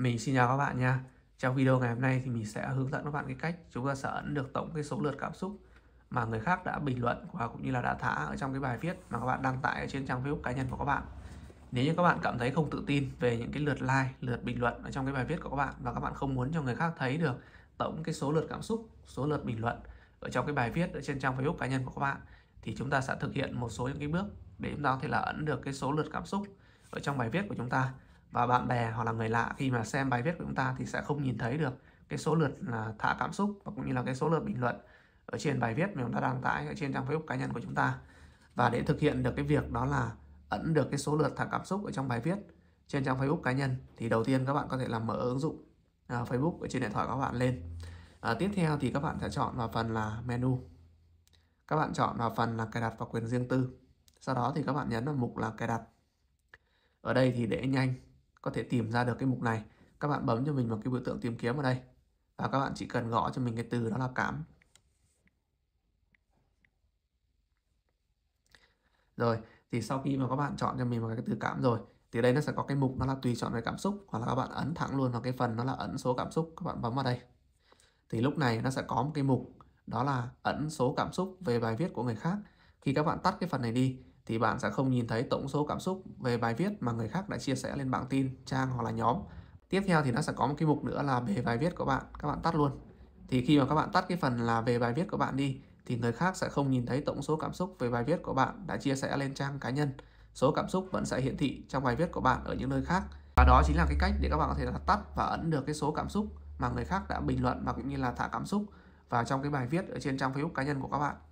Mình xin chào các bạn nha Trong video ngày hôm nay thì mình sẽ hướng dẫn các bạn cái cách chúng ta sẽ ấn được tổng cái số lượt cảm xúc mà người khác đã bình luận và cũng như là đã thả ở trong cái bài viết mà các bạn đăng tải ở trên trang Facebook cá nhân của các bạn. Nếu như các bạn cảm thấy không tự tin về những cái lượt like, lượt bình luận ở trong cái bài viết của các bạn và các bạn không muốn cho người khác thấy được tổng cái số lượt cảm xúc, số lượt bình luận ở trong cái bài viết ở trên trang Facebook cá nhân của các bạn thì chúng ta sẽ thực hiện một số những cái bước để chúng ta có thể là ấn được cái số lượt cảm xúc ở trong bài viết của chúng ta và bạn bè hoặc là người lạ khi mà xem bài viết của chúng ta thì sẽ không nhìn thấy được cái số lượt là thả cảm xúc và cũng như là cái số lượt bình luận ở trên bài viết mà chúng ta đăng tải ở trên trang Facebook cá nhân của chúng ta. Và để thực hiện được cái việc đó là ẩn được cái số lượt thả cảm xúc ở trong bài viết trên trang Facebook cá nhân thì đầu tiên các bạn có thể là mở ứng dụng à, Facebook ở trên điện thoại các bạn lên. Uh, tiếp theo thì các bạn sẽ chọn vào phần là menu. Các bạn chọn vào phần là cài đặt và quyền riêng tư. Sau đó thì các bạn nhấn vào mục là cài đặt. Ở đây thì để nhanh có thể tìm ra được cái mục này các bạn bấm cho mình vào cái biểu tượng tìm kiếm ở đây và các bạn chỉ cần gõ cho mình cái từ đó là cảm rồi thì sau khi mà các bạn chọn cho mình một cái từ cảm rồi thì đây nó sẽ có cái mục nó là tùy chọn về cảm xúc hoặc là các bạn ấn thẳng luôn vào cái phần nó là ấn số cảm xúc các bạn bấm vào đây thì lúc này nó sẽ có một cái mục đó là ẩn số cảm xúc về bài viết của người khác khi các bạn tắt cái phần này đi thì bạn sẽ không nhìn thấy tổng số cảm xúc về bài viết mà người khác đã chia sẻ lên bảng tin, trang hoặc là nhóm. Tiếp theo thì nó sẽ có một cái mục nữa là về bài viết của bạn, các bạn tắt luôn. Thì khi mà các bạn tắt cái phần là về bài viết của bạn đi thì người khác sẽ không nhìn thấy tổng số cảm xúc về bài viết của bạn đã chia sẻ lên trang cá nhân. Số cảm xúc vẫn sẽ hiển thị trong bài viết của bạn ở những nơi khác. Và đó chính là cái cách để các bạn có thể là tắt và ấn được cái số cảm xúc mà người khác đã bình luận và cũng như là thả cảm xúc vào trong cái bài viết ở trên trang Facebook cá nhân của các bạn.